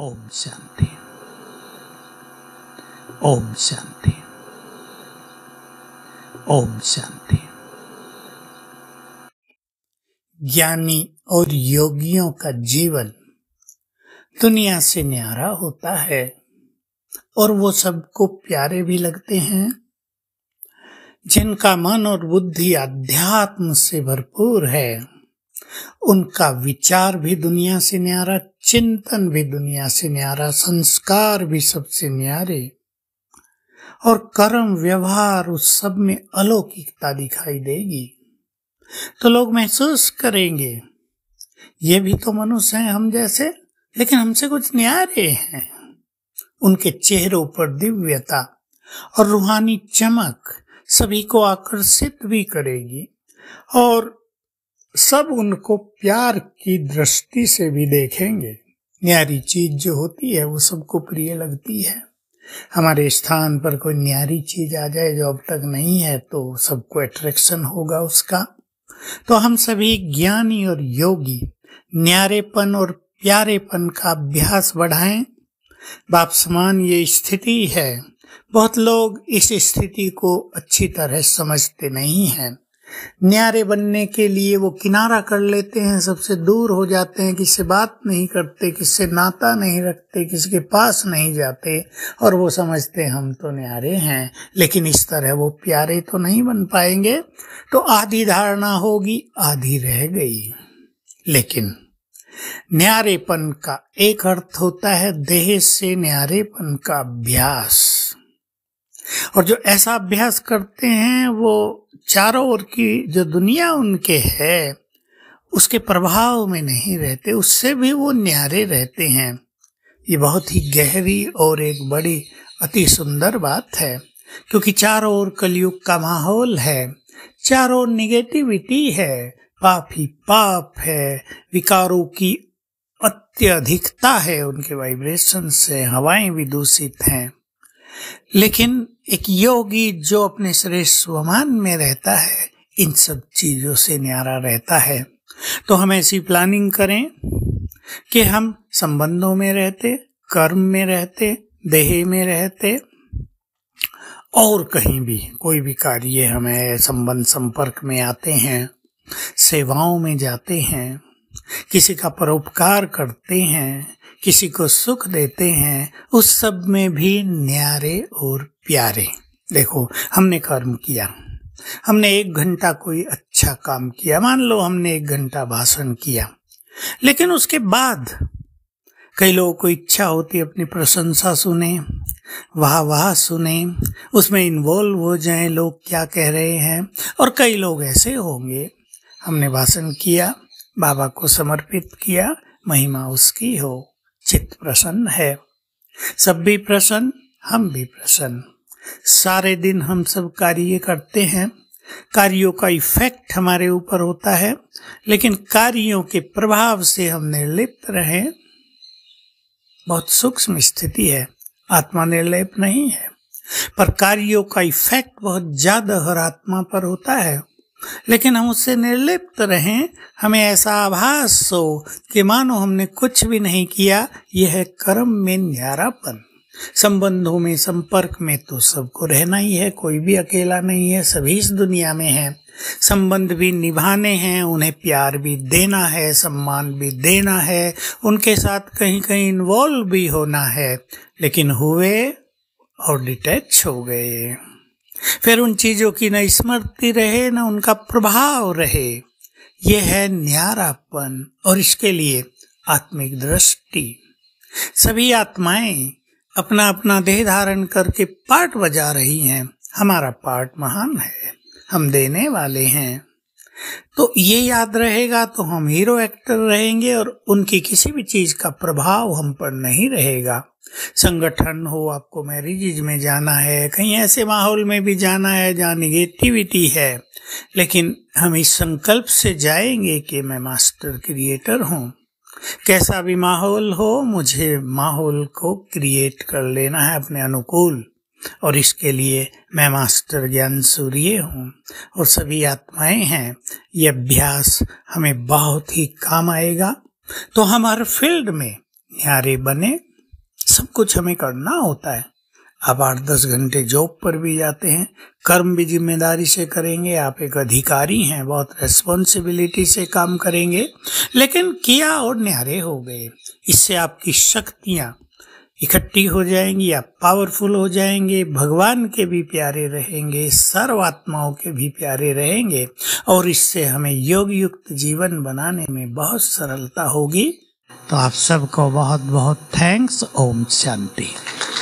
ओम शांति ओम शांति ओम शांति ज्ञानी और योगियों का जीवन दुनिया से न्यारा होता है और वो सबको प्यारे भी लगते हैं जिनका मन और बुद्धि अध्यात्म से भरपूर है उनका विचार भी दुनिया से न्यारा चिंतन भी दुनिया से न्यारा संस्कार भी सबसे न्यारे और कर्म व्यवहार उस सब में अलौकिकता दिखाई देगी तो लोग महसूस करेंगे ये भी तो मनुष्य हैं हम जैसे लेकिन हमसे कुछ न्यारे हैं उनके चेहरों पर दिव्यता और रूहानी चमक सभी को आकर्षित भी करेगी और सब उनको प्यार की दृष्टि से भी देखेंगे न्यारी चीज जो होती है वो सबको प्रिय लगती है हमारे स्थान पर कोई न्यारी चीज आ जाए जो अब तक नहीं है तो सबको अट्रैक्शन होगा उसका तो हम सभी ज्ञानी और योगी न्यारेपन और प्यारेपन का अभ्यास बढ़ाएं बाप समान ये स्थिति है बहुत लोग इस स्थिति को अच्छी तरह समझते नहीं हैं न्यारे बनने के लिए वो किनारा कर लेते हैं सबसे दूर हो जाते हैं किससे बात नहीं करते किससे नाता नहीं रखते किसी के पास नहीं जाते और वो समझते हम तो न्यारे हैं लेकिन इस तरह वो प्यारे तो नहीं बन पाएंगे तो आधी धारणा होगी आधी रह गई लेकिन न्यारेपन का एक अर्थ होता है देह से न्यारेपन का अभ्यास और जो ऐसा अभ्यास करते हैं वो चारों ओर की जो दुनिया उनके है उसके प्रभाव में नहीं रहते उससे भी वो न्यारे रहते हैं ये बहुत ही गहरी और एक बड़ी अति सुंदर बात है क्योंकि चारों ओर कलयुग का माहौल है चारों निगेटिविटी है पाप ही पाप है विकारों की अत्यधिकता है उनके वाइब्रेशन से हवाएं भी दूषित हैं लेकिन एक योगी जो अपने श्रेष्ठ स्वमान में रहता है इन सब चीजों से न्यारा रहता है तो हम ऐसी प्लानिंग करें कि हम संबंधों में रहते कर्म में रहते देह में रहते और कहीं भी कोई भी कार्य हमें संबंध संपर्क में आते हैं सेवाओं में जाते हैं किसी का परोपकार करते हैं किसी को सुख देते हैं उस सब में भी न्यारे और प्यारे देखो हमने कर्म किया हमने एक घंटा कोई अच्छा काम किया मान लो हमने एक घंटा भाषण किया लेकिन उसके बाद कई लोगों को इच्छा होती अपनी प्रशंसा सुने वाह वाह सुने उसमें इन्वॉल्व हो जाएं लोग क्या कह रहे हैं और कई लोग ऐसे होंगे हमने भाषण किया बाबा को समर्पित किया महिमा उसकी हो चित्त प्रसन्न है सब भी प्रसन्न हम भी प्रसन्न सारे दिन हम सब कार्य करते हैं कार्यों का इफेक्ट हमारे ऊपर होता है लेकिन कार्यों के प्रभाव से हम निर्लिप्त रहे बहुत सूक्ष्म स्थिति है आत्मा निर्लिप नहीं है पर कार्यों का इफेक्ट बहुत ज्यादा हर आत्मा पर होता है लेकिन हम उससे निर्लिप्त रहें हमें ऐसा आभास हो कि मानो हमने कुछ भी नहीं किया यह कर्म में न्यारापन संबंधों में संपर्क में तो सबको रहना ही है कोई भी अकेला नहीं है सभी इस दुनिया में है संबंध भी निभाने हैं उन्हें प्यार भी देना है सम्मान भी देना है उनके साथ कहीं कहीं इन्वॉल्व भी होना है लेकिन हुए और डिटैच हो गए फिर उन चीजों की न स्मृति रहे न उनका प्रभाव रहे ये है न्यारापन और इसके लिए आत्मिक दृष्टि सभी आत्माएं अपना अपना देह धारण करके पाठ बजा रही हैं हमारा पाठ महान है हम देने वाले हैं तो ये याद रहेगा तो हम हीरो एक्टर रहेंगे और उनकी किसी भी चीज़ का प्रभाव हम पर नहीं रहेगा संगठन हो आपको मैरिजेज में जाना है कहीं ऐसे माहौल में भी जाना है जहाँ निगेटिविटी है लेकिन हम इस संकल्प से जाएंगे कि मैं मास्टर क्रिएटर हूँ कैसा भी माहौल हो मुझे माहौल को क्रिएट कर लेना है अपने अनुकूल और इसके लिए मैं मास्टर ज्ञान सूर्य हूँ और सभी आत्माएं हैं ये अभ्यास हमें बहुत ही काम आएगा तो हम हर फील्ड में न्यारे बने सब कुछ हमें करना होता है आप आठ दस घंटे जॉब पर भी जाते हैं कर्म भी जिम्मेदारी से करेंगे आप एक अधिकारी हैं बहुत रेस्पॉन्सिबिलिटी से काम करेंगे लेकिन किया और न्यारे हो गए इससे आपकी शक्तियाँ इकट्ठी हो जाएंगी या पावरफुल हो जाएंगे भगवान के भी प्यारे रहेंगे सर्व आत्माओं के भी प्यारे रहेंगे और इससे हमें योग युक्त जीवन बनाने में बहुत सरलता होगी तो आप सबको बहुत बहुत थैंक्स ओम शांति